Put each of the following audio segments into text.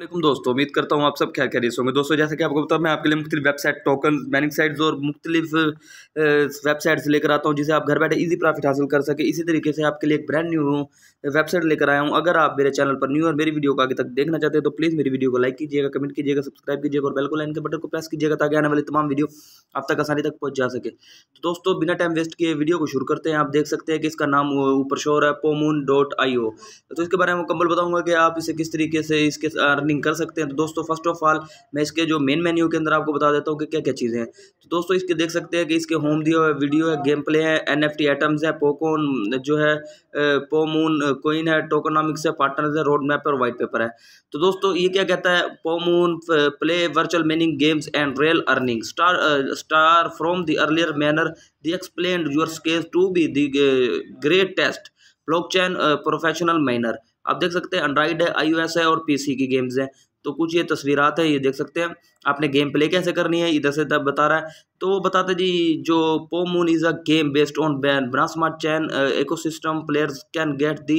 वालेकुम दोस्तों उम्मीद करता हूँ आप सब क्या कह रही होंगे दोस्तों जैसे कि आपको बताऊँ मैं आपके लिए मुख्तलिफ वेबसाइट टोकन मैनिंग साइट्स और मुख्तलिफ वेबसाइट्स लेकर आता हूँ जिसे आप घर बैठे इजी प्रॉफिट हासिल कर सके इसी तरीके से आपके लिए एक ब्रांड न्यू वेबसाइट लेकर आया हूँ अगर आप मेरे चैनल पर न्यू और मेरी वीडियो को आगे तक देखना चाहते हैं तो प्लीज़ मेरी वीडियो को लाइक कीजिएगा कमेंट कीजिएगा सब्सक्राइब कीजिएगा और बेल को लाइन के बटन को प्रेस कीजिएगा ताकि आने वाली तमाम वीडियो आप तक आसानी तक पहुंच जा सके तो दोस्तों बिना टाइम वेस्ट किए वीडियो को शुरू करते हैं आप देख सकते हैं कि इसका नाम ऊपर शोर है पोमून डॉट आई ओ तो इसके बारे में मुकम्मल बताऊंगा कि आप इसे किस तरीके से इसके अर्निंग कर सकते हैं तो दोस्तों फर्स्ट ऑफ ऑल मैं इसके जो मेन मेन्यू के अंदर आपको बता देता हूँ कि क्या क्या चीज़ें हैं तो दोस्तों इसके देख सकते हैं कि इसके होम दिया है वीडियो है गेम प्ले है एन एफ टी आइटम्स है पोकोन जो है पोमून कोइन है टोकोनॉमिक्स है पार्टनर्स है रोड मैप है और वाइट पेपर है तो दोस्तों ये क्या कहता है Pomoon play virtual meaning games and real earning star star from the earlier manner they explained your case to be the uh, greatest blockchain uh, professional miner आप देख सकते हैं एंड्राइड है आई है और पीसी की गेम्स हैं तो कुछ ये तस्वीरात है ये देख सकते हैं आपने गेम प्ले कैसे करनी है इधर से इधर बता रहा है तो वो बताते जी जो Pomoon is a game based on Binance smart chain ecosystem players can get the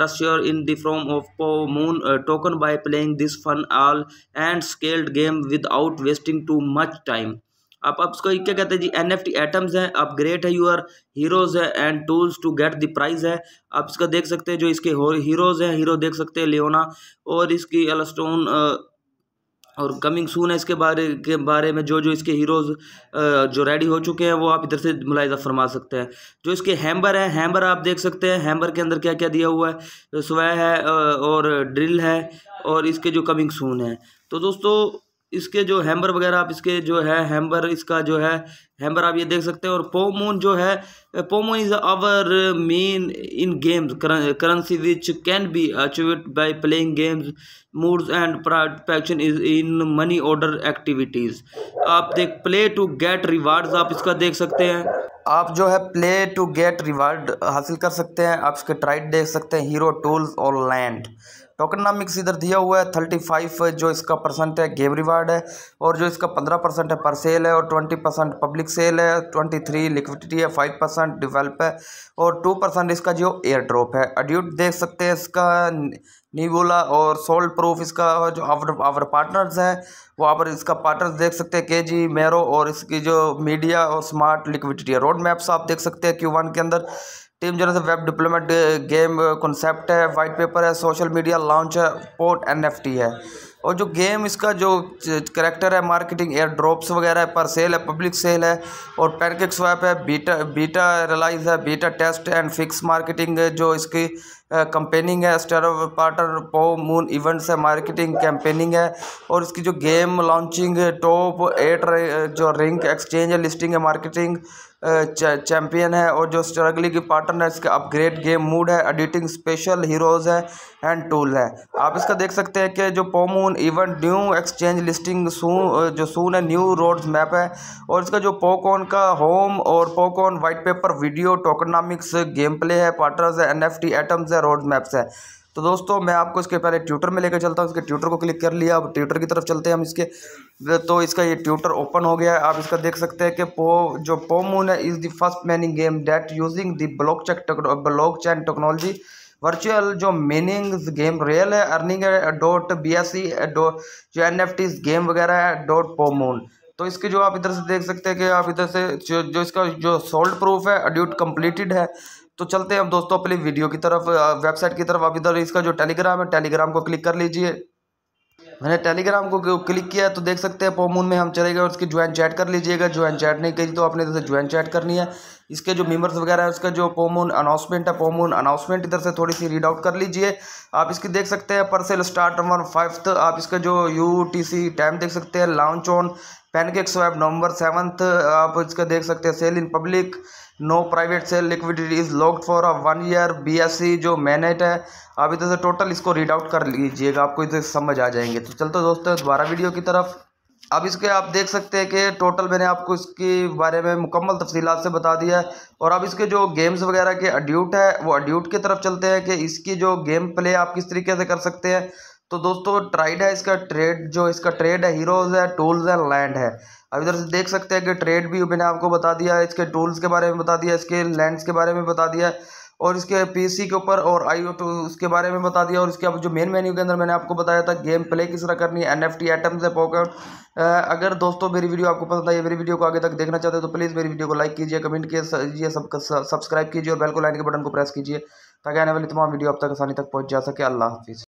trust your in the form of Pomoon token by playing this fun all and scaled game without wasting too much time आप आप उसको क्या कहते हैं जी N F T items हैं आप great है यूर हीरोज़ है and tools to get the prize है आप इसका देख सकते हैं जो इसके हीरोज़ हैं हीरो देख सकते हैं लियोना और इसकी एलस्टोन और कमिंग सून है इसके बारे के बारे में जो जो इसके हीरोज़ जो रेडी हो चुके हैं वो आप इधर से मुलायजा फरमा सकते हैं जो इसके हैम्बर है हैम्बर आप देख सकते हैं हैम्बर के अंदर क्या क्या दिया हुआ है स्वै है और ड्रिल है और इसके जो कमिंग सून है तो दोस्तों इसके जो हैम्बर वगैरह आप इसके जो है हैम्बर इसका जो है हैम्बर आप ये देख सकते हैं और पोमोन जो है Pomoon is our main in games currency which can be achieved by playing games modes and protection is in money order activities आप देख प्ले टू गेट रिवार्ड्स आप इसका देख सकते हैं आप जो है प्ले टू गेट रिवार्ड हासिल कर सकते हैं आप इसके ट्राइट देख सकते हैं हीरो टूल्स और लैंड टोकनॉमिक्स इधर दिया हुआ है थर्टी फाइव जो इसका परसेंट है गेम रिवार्ड है और जो इसका पंद्रह परसेंट है पर सेल है और ट्वेंटी परसेंट पब्लिक सेल है ट्वेंटी थ्री लिक्विडिटी है फाइव परसेंट डिवेल्प है और टू परसेंट इसका जो एयर ड्रॉप है अड्यूट देख सकते हैं इसका नीबोला और सोल्ट प्रूफ इसका जो आवर आवर पार्टनर्स हैं वो पर इसका पार्टनर्स देख सकते हैं के जी मेरो और इसकी जो मीडिया और स्मार्ट लिक्विडिटी है रोड मैप्स आप देख सकते हैं क्यू वन के अंदर टीम जो है वेब डिप्लोमेट गेम कॉन्सेप्ट है वाइट पेपर है सोशल मीडिया लॉन्च है पोर्ट एनएफटी है और जो गेम इसका जो करेक्टर है मार्केटिंग एयर ड्रॉप्स वगैरह है पर सेल है पब्लिक सेल है और पैनकेक स्वैप है बीटा बीटा रिलाइज है beta test and fix marketing जो इसकी कंपेनिंग है स्टार पार्टर पो मून इवेंट्स है मार्केटिंग कैंपेनिंग है और इसकी जो गेम लॉन्चिंग टॉप एट जो रिंक एक्सचेंज है लिस्टिंग है मार्केटिंग चैंपियन है और जो स्ट्रगली की पार्टनर है इसका अपग्रेड गेम मूड है एडिटिंग स्पेशल हीरोज़ है एंड टूल है आप इसका देख सकते हैं कि जो पोमून event new exchange listing soon जो सून है न्यू रोड्स मैप है और इसका जो पोकॉन का होम और पोकॉन white paper video tokenomics game play है पार्टनर्स है एन एफ टी एटम्स है रोड मैप्स है तो दोस्तों मैं आपको इसके पहले ट्यूटर में लेकर चलता हूँ इसके ट्यूटर को क्लिक कर लिया अब ट्यूटर की तरफ चलते हैं हम इसके तो इसका ये ट्यूटर ओपन हो गया है आप इसका देख सकते हैं कि पो जो पोमून है is the first mining game that using the block check block chain technology virtual जो मीनिंग गेम रियल है अर्निंग है डॉट बी एस सी जो एन एफ टीज गेम वगैरह है डॉट पोमून तो इसके जो आप इधर से देख सकते हैं कि आप इधर से जो, जो इसका जो सोल्ड प्रूफ है ड्यूट कम्प्लीटेड है तो चलते हैं हम दोस्तों अपनी वीडियो की तरफ वेबसाइट की तरफ आप इधर इसका जो टेलीग्राम है टेलीग्राम को क्लिक कर लीजिए मैंने टेलीग्राम को क्लिक किया तो देख सकते हैं पोमून में हम चले गए उसकी ज्वाइन चैट कर लीजिएगा ज्वाइन चैट नहीं करी तो आपने जैसे ज्वाइन चैट करनी है इसके जो मेम्बर्स वगैरह है उसका जो पोमून अनाउंसमेंट है पोमून अनाउंसमेंट इधर से थोड़ी सी रीड आउट कर लीजिए आप इसकी देख सकते हैं परसेल स्टार्ट नंबर फाइव आप इसका जो यू टाइम देख सकते हैं launch on PancakeSwap November seventh आप इसका देख सकते हैं sale in public no private sale liquidity is locked for a one year BSC जो मैनेट है आप इधर से टोटल इसको रीड आउट कर लीजिएगा आपको इधर समझ आ जाएंगे तो चलते दोस्तों दोबारा वीडियो की तरफ अब इसके आप देख सकते हैं कि टोटल मैंने आपको इसके बारे में मुकम्मल तफसी से बता दिया है और अब इसके जो गेम्स वगैरह के अड्यूट है वो अड्यूट की तरफ चलते हैं कि इसकी जो गेम प्ले आप किस तरीके से कर सकते हैं तो दोस्तों ट्राइड है इसका ट्रेड जो इसका ट्रेड है हीरोज़ है टूल्स है लैंड है अब इधर से देख सकते हैं कि ट्रेड भी मैंने आपको बता दिया है इसके टूल्स के बारे में बता दिया इसके लैंड के बारे में बता दिया है और इसके पीसी के ऊपर और आई तो उसके बारे में बता दिया और इसके अब जो मेन मेन्यू के अंदर मैंने आपको बताया था गेम प्ले किस तरह करनी है एन एफ टी पॉकेट अगर दोस्तों मेरी वीडियो आपको पसंद आई मेरी वीडियो को आगे तक देखना चाहते हैं तो प्लीज़ मेरी वीडियो को लाइक कीजिए कमेंट कीजिए सब सब्सक्राइब कीजिए और बेल को लाइन के बटन को प्रेस कीजिए ताकि आने वाली तमाम वीडियो आप तक आसानी तक पहुँच जा सके अल्लाह हाफिज़